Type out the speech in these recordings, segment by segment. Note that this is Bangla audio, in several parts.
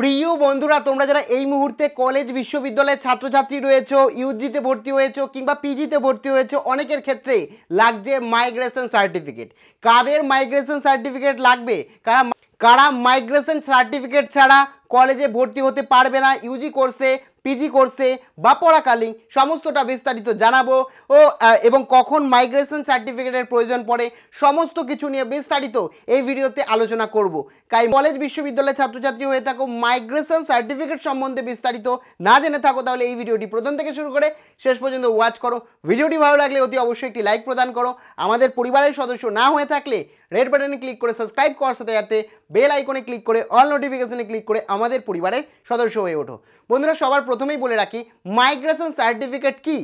প্রিয় বন্ধুরা তোমরা যারা এই মুহূর্তে কলেজ বিশ্ববিদ্যালয়ের ছাত্রছাত্রী রয়েছ ইউজিতে ভর্তি হয়েছো কিংবা পিজিতে ভর্তি হয়েছো অনেকের ক্ষেত্রে লাগছে মাইগ্রেশন সার্টিফিকেট কাদের মাইগ্রেশন সার্টিফিকেট লাগবে কারা কারা মাইগ্রেশন সার্টিফিকেট ছাড়া কলেজে ভর্তি হতে পারবে না ইউজি কোর্সে পিজি কোর্সে বা পড়াকালীন সমস্তটা বিস্তারিত জানাবো ও এবং কখন মাইগ্রেশন সার্টিফিকেটের প্রয়োজন পড়ে সমস্ত কিছু নিয়ে বিস্তারিত এই ভিডিওতে আলোচনা করব তাই কলেজ বিশ্ববিদ্যালয়ের ছাত্রছাত্রী হয়ে থাকো মাইগ্রেশন সার্টিফিকেট সম্বন্ধে বিস্তারিত না জেনে থাকো তাহলে এই ভিডিওটি প্রথম থেকে শুরু করে শেষ পর্যন্ত ওয়াচ করো ভিডিওটি ভালো লাগলে অতি অবশ্যই একটি লাইক প্রদান করো আমাদের পরিবারের সদস্য না হয়ে থাকলে রেড বাটনে ক্লিক করে সাবস্ক্রাইব করার সাথে সাথে বেল আইকনে ক্লিক করে অল নোটিফিকেশানে ক্লিক করে আমাদের পরিবারে সদস্য হয়ে ওঠো বন্ধুরা সবার প্রথমেই বলে রাখি মাইগ্রেশন সার্টিফিকেট কি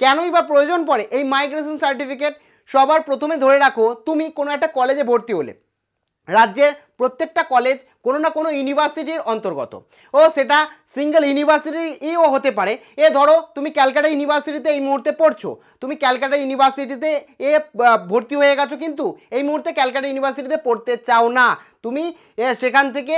কেনই বা প্রয়োজন পড়ে এই মাইগ্রেশন সার্টিফিকেট সবার প্রথমে ধরে রাখো তুমি কোনো একটা কলেজে ভর্তি হলে রাজ্যের প্রত্যেকটা কলেজ কোনো না কোনো ইউনিভার্সিটির অন্তর্গত ও সেটা সিঙ্গেল ইউনিভার্সিটিও হতে পারে এ ধরো তুমি ক্যালকাটা ইউনিভার্সিটিতে এই মুহূর্তে পড়ছো তুমি ক্যালকাটা ইউনিভার্সিটিতে এ ভর্তি হয়ে গেছো কিন্তু এই মুহূর্তে ক্যালকাটা ইউনিভার্সিটিতে পড়তে চাও না তুমি সেখান থেকে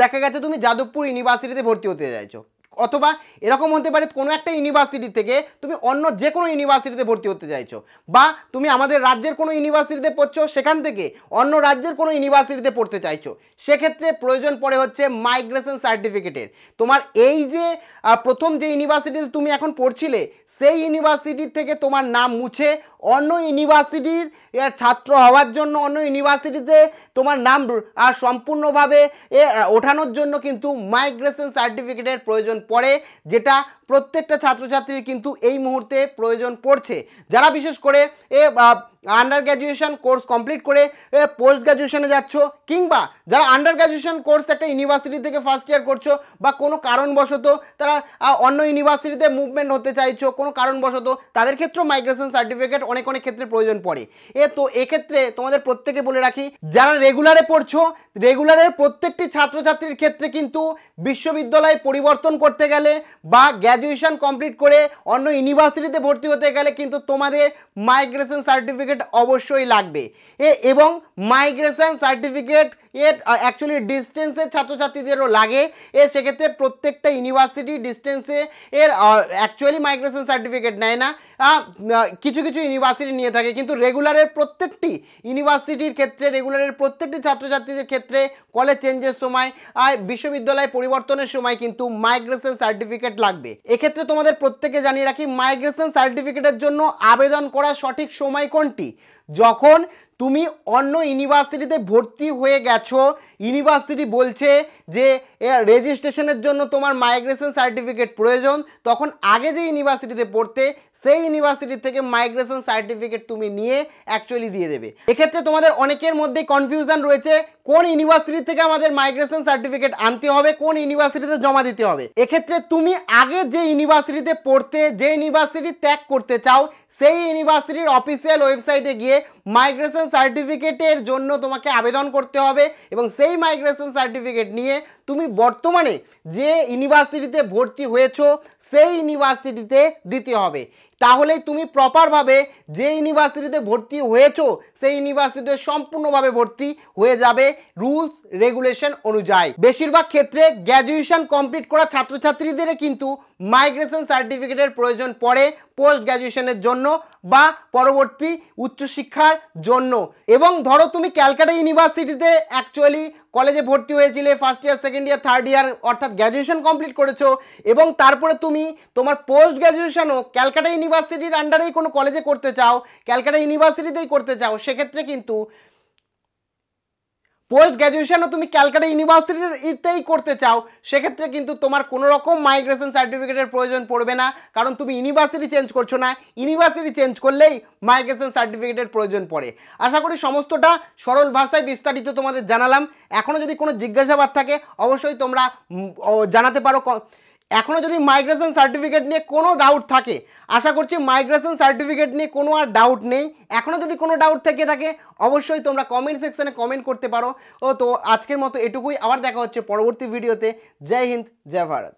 দেখা গেছে তুমি যাদবপুর ইউনিভার্সিটিতে ভর্তি হতে চাইছো অথবা এরকম হতে পারে কোনো একটা ইউনিভার্সিটি থেকে তুমি অন্য যে কোনো ইউনিভার্সিটিতে ভর্তি হতে চাইছো বা তুমি আমাদের রাজ্যের কোনো ইউনিভার্সিটিতে পড়ছো সেখান থেকে অন্য রাজ্যের কোনো ইউনিভার্সিটিতে পড়তে চাইছো সেক্ষেত্রে প্রয়োজন পড়ে হচ্ছে মাইগ্রেশন সার্টিফিকেটের তোমার এই যে প্রথম যে ইউনিভার্সিটিতে তুমি এখন পড়ছিলে সেই ইউনিভার্সিটির থেকে তোমার নাম মুছে অন্য ইউনিভার্সিটির ছাত্র হওয়ার জন্য অন্য ইউনিভার্সিটিতে তোমার নাম আর সম্পূর্ণভাবে ওঠানোর জন্য কিন্তু মাইগ্রেশন সার্টিফিকেটের প্রয়োজন পড়ে যেটা প্রত্যেকটা ছাত্রছাত্রীর কিন্তু এই মুহূর্তে প্রয়োজন পড়ছে যারা বিশেষ করে এ আন্ডার গ্র্যাজুয়েশান কোর্স কমপ্লিট করে পোস্ট গ্র্যাজুয়েশনে যাচ্ছ কিংবা যারা আন্ডার গ্র্যাজুয়েশন কোর্স একটা ইউনিভার্সিটি থেকে ফার্স্ট ইয়ার করছো বা কোনো কারণবশত তারা অন্য ইউনিভার্সিটিতে মুভমেন্ট হতে চাইছো কোনো কারণবশত তাদের ক্ষেত্রেও মাইগ্রেশন সার্টিফিকেট অনেক অনেক ক্ষেত্রে প্রয়োজন পড়ে এ তো এক্ষেত্রে তোমাদের প্রত্যেকে বলে রাখি যারা রেগুলারে পড়ছো রেগুলারের প্রত্যেকটি ছাত্রছাত্রীর ক্ষেত্রে কিন্তু বিশ্ববিদ্যালয় পরিবর্তন করতে গেলে বা গ্র্যাজুয়েশন কমপ্লিট করে অন্য ইউনিভার্সিটিতে ভর্তি হতে গেলে কিন্তু তোমাদের মাইগ্রেশন সার্টিফিকেট অবশ্যই লাগবে এবং মাইগ্রেশন সার্টিফিকেট এর অ্যাকচুয়ালি ডিস্টেন্সে ছাত্রছাত্রীদেরও লাগে এ সেক্ষেত্রে প্রত্যেকটা ইউনিভার্সিটি ডিস্টেন্সে এর অ্যাকচুয়ালি মাইগ্রেশন সার্টিফিকেট নেয় না কিছু কিছু ইউনিভার্সিটি নিয়ে থাকে কিন্তু রেগুলারের প্রত্যেকটি ইউনিভার্সিটির ক্ষেত্রে রেগুলারের প্রত্যেকটি ছাত্রছাত্রীদের ক্ষেত্রে কলেজ চেঞ্জের সময় আর বিশ্ববিদ্যালয় পরিবর্তনের সময় কিন্তু মাইগ্রেশন সার্টিফিকেট লাগবে এক্ষেত্রে তোমাদের প্রত্যেকে জানিয়ে রাখি মাইগ্রেশন সার্টিফিকেটের জন্য আবেদন করার সঠিক সময় কোনটি যখন তুমি অন্য ইউনিভার্সিটিতে ভর্তি হয়ে গেছো ইউনিভার্সিটি বলছে যে রেজিস্ট্রেশনের জন্য তোমার মাইগ্রেশন সার্টিফিকেট প্রয়োজন তখন আগে যে ইউনিভার্সিটিতে পড়তে সেই ইউনিভার্সিটি থেকে মাইগ্রেশন সার্টিফিকেট তুমি নিয়ে অ্যাকচুয়ালি দিয়ে দেবে এক্ষেত্রে তোমাদের অনেকের মধ্যে কনফিউশন রয়েছে কোন ইউনিভার্সিটি থেকে আমাদের মাইগ্রেশন সার্টিফিকেট আনতে হবে কোন ইউনিভার্সিটিতে জমা দিতে হবে এক্ষেত্রে তুমি আগে যে ইউনিভার্সিটিতে পড়তে যে ইউনিভার্সিটি ত্যাগ করতে চাও সেই ইউনিভার্সিটির অফিসিয়াল ওয়েবসাইটে গিয়ে মাইগ্রেশন সার্টিফিকেটের জন্য তোমাকে আবেদন করতে হবে এবং সেই মাইগ্রেশন সার্টিফিকেট নিয়ে তুমি বর্তমানে যে ইউনিভার্সিটিতে ভর্তি হয়েছো সেই ইউনিভার্সিটিতে দিতে হবে তাহলে তুমি প্রপারভাবে যে ইউনিভার্সিটিতে ভর্তি হয়েছো সেই ইউনিভার্সিটিতে সম্পূর্ণভাবে ভর্তি হয়ে যাবে রুলস রেগুলেশন অনুযায়ী বেশিরভাগ ক্ষেত্রে গ্র্যাজুয়েশন কমপ্লিট করা ছাত্রছাত্রীদের কিন্তু মাইগ্রেশন সার্টিফিকেটের প্রয়োজন পড়ে পোস্ট গ্র্যাজুয়েশনের জন্য বা পরবর্তী উচ্চশিক্ষার জন্য এবং ধরো তুমি ক্যালকাটা ইউনিভার্সিটিতে অ্যাকচুয়ালি কলেজে ভর্তি হয়েছিলে first year second year third year অর্থাৎ গ্র্যাজুয়েশন কমপ্লিট করেছো এবং তারপরে তুমি তোমার পোস্ট গ্র্যাজুয়েশনও ক্যালকাটা ইউনিভার্সিটির আন্ডারেই কোনো কলেজে করতে চাও ক্যালকাটা ইউনিভার্সিটিতেই করতে চাও সেক্ষেত্রে কিন্তু পোস্ট গ্র্যাজুয়েশনও তুমি ক্যালকাটা ইউনিভার্সিটির ইতেই করতে চাও সেক্ষেত্রে কিন্তু তোমার কোনো রকম মাইগ্রেশন সার্টিফিকেটের প্রয়োজন পড়বে না কারণ তুমি ইউনিভার্সিটি চেঞ্জ করছো না ইউনিভার্সিটি চেঞ্জ করলেই মাইগ্রেশন সার্টিফিকেটের প্রয়োজন পড়ে আশা করি সমস্তটা সরল ভাষায় বিস্তারিত তোমাদের জানালাম এখনও যদি কোনো জিজ্ঞাসাবাদ থাকে অবশ্যই তোমরা জানাতে পারো এখনও যদি মাইগ্রেশন সার্টিফিকেট নিয়ে কোনো ডাউট থাকে আশা করছি মাইগ্রেশন সার্টিফিকেট নিয়ে কোনো আর ডাউট নেই এখনও যদি কোনো ডাউট থেকে থাকে অবশ্যই তোমরা কমেন্ট সেকশানে কমেন্ট করতে পারো ও তো আজকের মতো এটুকুই আবার দেখা হচ্ছে পরবর্তী ভিডিওতে জয় হিন্দ জয় ভারত